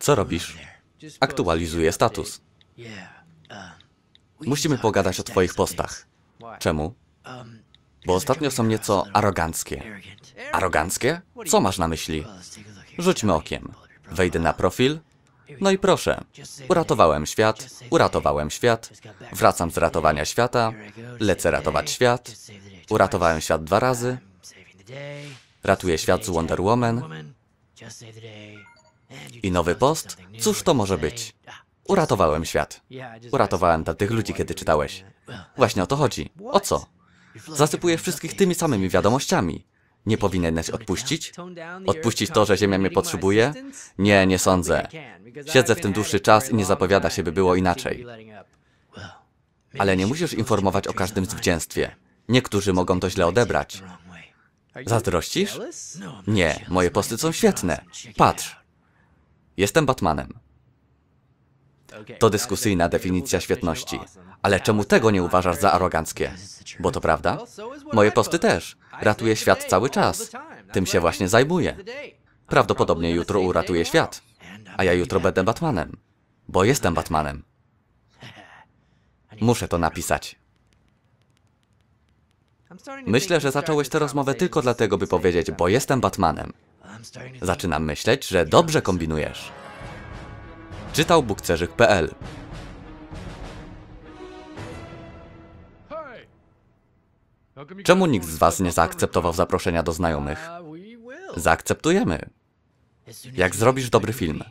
Co robisz? Aktualizuję status. Musimy pogadać o twoich postach. Czemu? Bo ostatnio są nieco aroganckie. Aroganckie? Co masz na myśli? Rzućmy okiem. Wejdę na profil. No i proszę. Uratowałem świat, uratowałem świat, wracam z ratowania świata, lecę ratować świat, uratowałem świat dwa razy, ratuję świat z Wonder Woman, i nowy post? Cóż to może być? Uratowałem świat. Uratowałem tamtych ludzi, kiedy czytałeś. Właśnie o to chodzi. O co? Zasypujesz wszystkich tymi samymi wiadomościami. Nie powinieneś odpuścić? Odpuścić to, że Ziemia mnie potrzebuje? Nie, nie sądzę. Siedzę w tym dłuższy czas i nie zapowiada się, by było inaczej. Ale nie musisz informować o każdym zwycięstwie. Niektórzy mogą to źle odebrać. Zazdrościsz? No, nie, moje posty są świetne. Patrz, Jestem Batmanem. To dyskusyjna definicja świetności. Ale czemu tego nie uważasz za aroganckie? Bo to prawda? Moje posty też. Ratuję świat cały czas. Tym się właśnie zajmuję. Prawdopodobnie jutro uratuję uh, świat. Uh, A ja jutro będę Batmanem. Bo jestem Batmanem. Muszę to napisać. Myślę, że zacząłeś tę rozmowę tylko dlatego, by powiedzieć, bo jestem Batmanem. Zaczynam myśleć, że dobrze kombinujesz. Czytał bukcerzyk.pl Czemu nikt z Was nie zaakceptował zaproszenia do znajomych? Zaakceptujemy. Jak zrobisz dobry film.